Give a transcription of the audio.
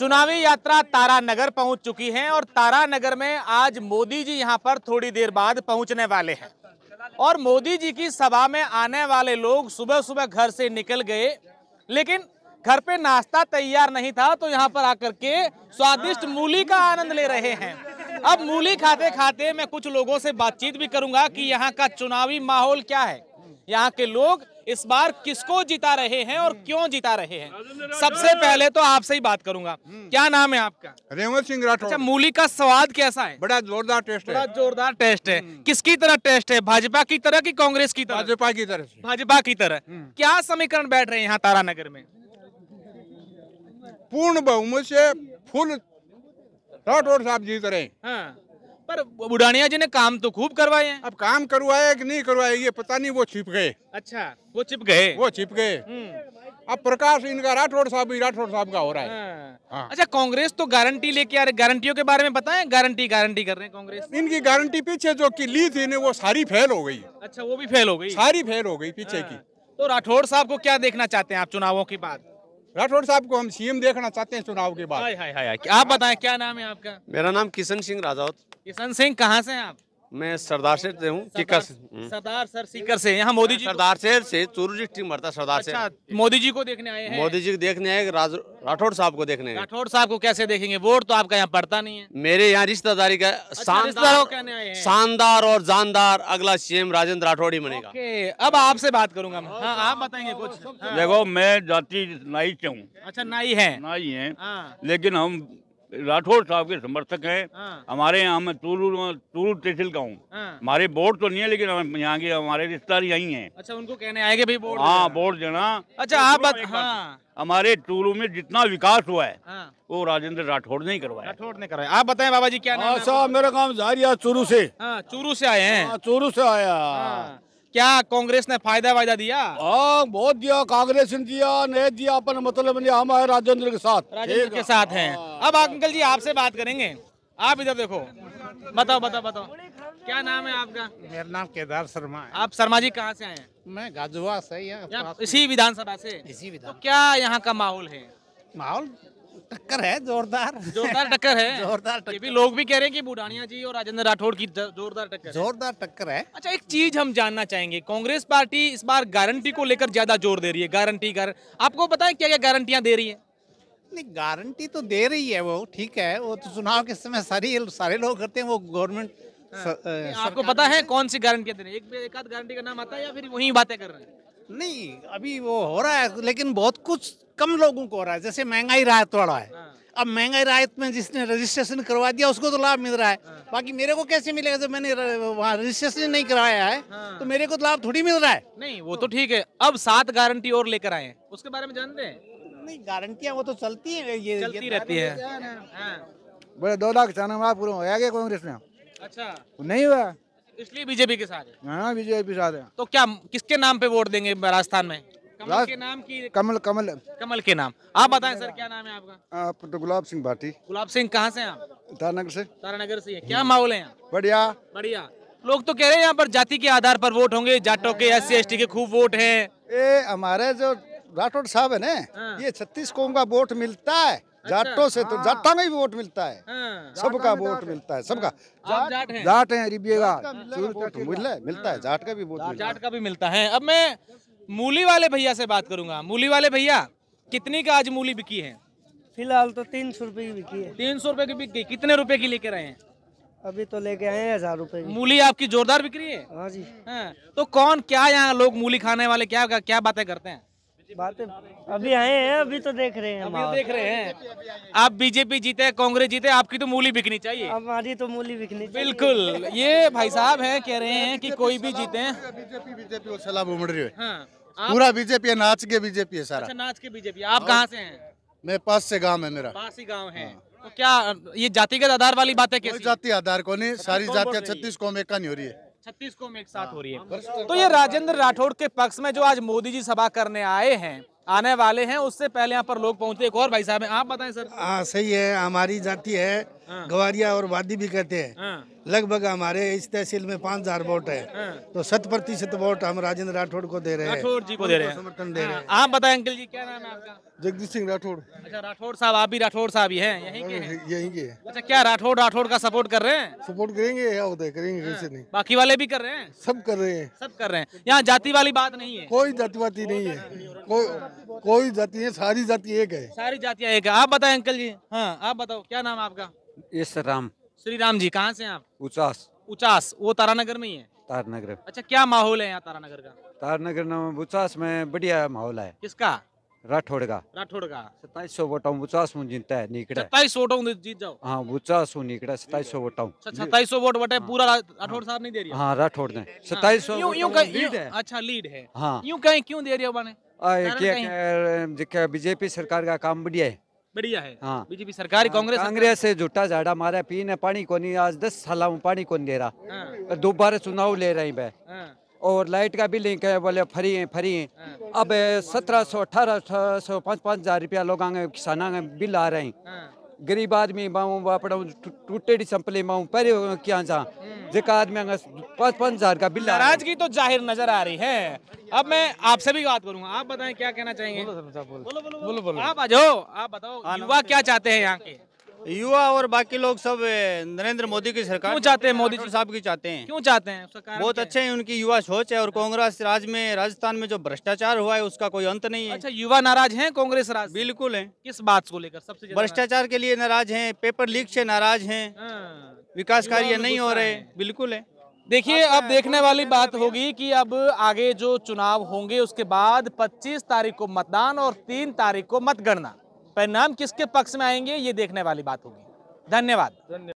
चुनावी यात्रा तारानगर पहुंच चुकी है और तारानगर में आज मोदी जी यहां पर थोड़ी देर बाद पहुंचने वाले हैं और मोदी जी की सभा में आने वाले लोग सुबह सुबह घर से निकल गए लेकिन घर पे नाश्ता तैयार नहीं था तो यहाँ पर आकर के स्वादिष्ट मूली का आनंद ले रहे हैं अब मूली खाते खाते मैं कुछ लोगों से बातचीत भी करूंगा कि यहाँ का चुनावी माहौल क्या है यहाँ के लोग इस बार किसको जिता रहे हैं और हम्म। क्यों जिता रहे हैं सबसे पहले तो आपसे ही बात करूंगा हम्म। क्या नाम है आपका रेवल सिंह राठौर अच्छा मूली का स्वाद कैसा है बड़ा जोरदार टेस्ट बड़ा है बड़ा जोरदार टेस्ट है हम्म। किसकी तरह टेस्ट है भाजपा की तरह की कांग्रेस की तरह भाजपा की तरह भाजपा की तरह क्या समीकरण बैठ रहे हैं यहाँ तारानगर में पूर्ण बहुमत से फुल राठौर साहब जीत रहे हैं हाँ। पर बुढ़ानिया जी ने काम तो खूब करवाए हैं अब काम करवाया कि नहीं करवाए ये पता नहीं वो छिप गए अच्छा वो छिप गए वो छिप गए हम्म। अब प्रकाश इनका राठौड़ साहब राठौड़ साहब का हो रहा है हाँ।, हाँ। अच्छा कांग्रेस तो गारंटी लेके आ रही गारंटियों के बारे में बताएं गारंटी गारंटी कर रहे हैं कांग्रेस इनकी गारंटी पीछे जो की ली थी वो सारी फेल हो गई अच्छा वो भी फेल हो गई सारी फेल हो गई पीछे की हाँ। तो राठौड़ साहब को क्या देखना चाहते हैं आप चुनावों के बाद राठौर साहब को हम सीएम देखना चाहते हैं चुनाव के बाद आप बताए क्या नाम है आपका मेरा नाम किशन सिंह राजौत किशन सिंह कहाँ से हैं आप मैं सरदार से हूँ हम्म। सरदार सर सीकर से यहाँ मोदी जी सरदार से से चूरू डिस्ट्रिक्ट मरता सरदार से अच्छा, मोदी जी को देखने आए हैं मोदी जी को देखने आए राठौड़ साहब को देखने राठौड़ साहब को कैसे देखेंगे वोट तो आपका यहाँ पड़ता नहीं है मेरे यहाँ रिश्तेदारी का अच्छा, शानदार शानदार और जानदार अगला सीएम राजेंद्र राठौड़ ही बनेगा अब आपसे बात करूंगा मैं हाँ, आप बताएंगे कुछ हाँ। देखो मैं जाति नाई से हूँ अच्छा नाई है नाई है हाँ। लेकिन हम राठौर साहब के समर्थक हैं हाँ। हमारे यहाँ मैं टूरू टूरू तहसील का हूँ हाँ। हमारे वोट तो नहीं है लेकिन यहाँ के हमारे रिश्तेदार यही हैं अच्छा उनको कहने आएंगे भाई वोट हाँ वोट देना अच्छा आप हाँ। हमारे टूरू में जितना विकास हुआ है वो राजेंद्र राठौड़ ने ही करवाया राठौड़ ने करवाया आप बताएं बाबा जी क्या नाम अच्छा, मेरा काम जारी चूरू से चूरू से आए हैं चूरू से आया क्या कांग्रेस ने फायदा वायदा दिया हाँ बहुत दिया कांग्रेस ने दिया नहीं दिया अपन मतलब नहीं हम आए राजेंद्र के साथ राजेंद्र के साथ हैं हाँ। अब अंकल जी आपसे बात करेंगे आप इधर देखो बताओ बताओ बताओ क्या नाम है आपका मेरा नाम केदार शर्मा है आप शर्मा जी कहाँ से आए मैं गाजुआ से इसी विधानसभा से इसी विधान तो क्या यहाँ का माहौल है माहौल टक्कर है जोरदार जोरदार टक्कर है जोरदार टक्कर भी लोग भी कह रहे हैं कि बुढ़ानिया जी और राजेंद्र राठौड़ की जोरदार टक्कर जोरदार टक्कर है अच्छा एक चीज हम जानना चाहेंगे कांग्रेस पार्टी इस बार गारंटी को लेकर ज्यादा जोर दे रही है गारंटी आपको पता है क्या क्या गारंटियाँ दे रही है नहीं गारंटी तो दे रही है वो ठीक है वो तो चुनाव के समय सारी सारे लोग करते हैं वो गवर्नमेंट हाँ। आपको पता है कौन सी गारंटियां दे रही है एक आध गारंटी का नाम आता है या फिर वही बातें कर रहे हैं नहीं अभी वो हो रहा है लेकिन बहुत कुछ कम लोगों को हो रहा है जैसे महंगाई राहत वाला है हाँ। अब महंगाई राहत में जिसने रजिस्ट्रेशन करवा दिया उसको तो लाभ मिल रहा है हाँ। बाकी मेरे को कैसे मिलेगा जब मैंने वहाँ रजिस्ट्रेशन नहीं करवाया है हाँ। तो मेरे को तो लाभ थोड़ी मिल रहा है नहीं वो तो ठीक है अब सात गारंटी और लेकर आए उसके बारे में जानते हैं नहीं गारंटियाँ वो तो चलती है ये चलती रहती है बोले दो लाख चाना पूरा हो गया कांग्रेस में अच्छा नहीं हुआ इसलिए बीजेपी के साथ है हाँ बीजेपी साथ है तो क्या किसके नाम पे वोट देंगे राजस्थान में कमल के नाम की कमल कमल कमल के नाम आप बताएं सर क्या नाम है आपका आप तो गुलाब सिंह भाटी गुलाब सिंह कहाँ से आप तारानगर से तारानगर से क्या माहौल है बढ़िया बढ़िया लोग तो कह रहे हैं यहाँ पर जाति के आधार पर वोट होंगे जाटो के एस सी के खूब वोट है हमारे जो राठौर साहब है ना हाँ। ये छत्तीस कौम का वोट मिलता है अच्छा, जाटों से तो हाँ। जाटा में भी वोट मिलता है हाँ, सबका वोट मिलता है हाँ, सबका जाट है मिलता है जाट का भी वोट जाट का भी मिलता है अब मैं मूली वाले भैया से बात करूंगा मूली वाले भैया कितनी का आज मूली बिकी है फिलहाल तो तीन सौ रुपए की बिकी है तीन सौ रुपए की बिकी कितने रुपए की लेकर आए हैं अभी तो लेके आए हैं हजार रूपए मूली आपकी जोरदार बिक्री है हाँ जी हाँ तो कौन क्या यहाँ लोग मूली खाने वाले क्या क्या बातें करते हैं बातें अभी आए हैं अभी तो देख रहे हैं अभी देख रहे हैं आप बीजेपी जीते कांग्रेस जीते आपकी तो मूली बिकनी चाहिए हमारी तो मूली बिकनी बिल्कुल ये भाई साहब है कह रहे हैं कि कोई भी जीते बीजेपी बीजेपी सलाह उमड़ रही है हाँ, पूरा बीजेपी है नाच के बीजेपी है सारा अच्छा, नाच के बीजेपी आप कहाँ से है मेरे पास से गाँव है मेरा पास ही गाँव है हाँ। तो क्या ये जातिगत आधार वाली बात कैसी जाति आधार को नहीं अच्छा, सारी जातियाँ छत्तीस कौम एक नहीं हो रही है छत्तीस को एक साथ हाँ। हो रही है तो ये राजेंद्र राठौड़ के पक्ष में जो आज मोदी जी सभा करने आए हैं आने वाले हैं उससे पहले यहाँ पर लोग पहुंचे एक और भाई साहब आप बताएं सर हाँ सही है हमारी जाति है हाँ। गवारिया और वादी भी कहते हैं हाँ। लगभग हमारे इस तहसील में पाँच हजार वोट है हाँ। तो शत प्रतिशत वोट हम राजेंद्र राठौड़ को दे रहे हैं राठौड़ जी को दे रहे हैं समर्थन दे रहे हैं आप बताएं अंकल जी क्या नाम है आपका जगदीश सिंह राठौड़ अच्छा राठौड़ साहब आप भी राठौड़ साहब ही है यही के अच्छा क्या राठौड़ राठौड़ का सपोर्ट कर रहे हैं सपोर्ट करेंगे करेंगे कैसे नहीं बाकी वाले भी कर रहे हैं सब कर रहे हैं सब कर रहे हैं यहाँ जाति वाली बात नहीं है कोई जातिवादी नहीं है कोई कोई जाति है सारी जाति एक है सारी जातियाँ एक है आप बताए अंकल जी हाँ आप बताओ क्या नाम आपका यस राम श्री राम जी कहाँ से हैं आप उचास उचास वो तारानगर में ही है तारानगर अच्छा क्या माहौल है यहाँ तारानगर का तारानगर नाम उचास में बढ़िया माहौल है किसका राठौड़ का राठौड़ का सताईस सौ वोटों उचास जीतता है निकड़ा सताईस वोटों जीत जाओ हाँ उचास निकड़ा सताईस सौ अच्छा, सताईस सौ वोट हाँ। पूरा राठौड़ साहब नहीं दे रही हाँ राठौड़ ने सताईस सौ हाँ। है अच्छा लीड है हाँ यूँ कहीं क्यों दे रही बने बीजेपी सरकार का काम बढ़िया है बढ़िया है हाँ बीजेपी सरकार हाँ, कांग्रेस कांग्रेस से झूठा झाड़ा मारा पीने पानी को नहीं आज दस साल में पानी को नहीं दे रहा हाँ। दोबारा चुनाव ले रही है हाँ। और लाइट का भी लिंक है बोले फ्री है फ्री है हाँ। अब सत्रह सौ अठारह सौ पाँच पाँच हजार रुपया लोग आगे किसान बिल आ रहे हैं ग़रीब आदमी माऊँ वापड़ूं टूटे चंपले संपले माण्हू पहिरियों कयां सां आदमी पाँच पाँच हज़ार का बिल नाराजगी तो जाहिर नजर आ रही है अब मैं आपसे भी बात करूंगा आप बताएं क्या कहना चाहेंगे बोलो बोलो बोलो आप आ जाओ आप बताओ हाँ, युवा क्या चाहते हैं यहाँ के युवा और बाकी लोग सब नरेंद्र मोदी की सरकार क्यों चाहते हैं मोदी जी साहब की चाहते हैं क्यों चाहते हैं बहुत अच्छे हैं उनकी युवा सोच है और कांग्रेस राज में राजस्थान में जो भ्रष्टाचार हुआ है उसका कोई अंत नहीं है अच्छा युवा नाराज है कांग्रेस राज बिल्कुल है किस बात को लेकर सबसे भ्रष्टाचार के लिए नाराज है पेपर लीक से नाराज है हाँ। विकास कार्य नहीं हो रहे बिल्कुल है देखिए अब देखने वाली बात होगी कि अब आगे जो चुनाव होंगे उसके बाद पच्चीस तारीख को मतदान और तीन तारीख को मतगणना परिणाम किसके पक्ष में आएंगे ये देखने वाली बात होगी धन्यवाद धन्यवाद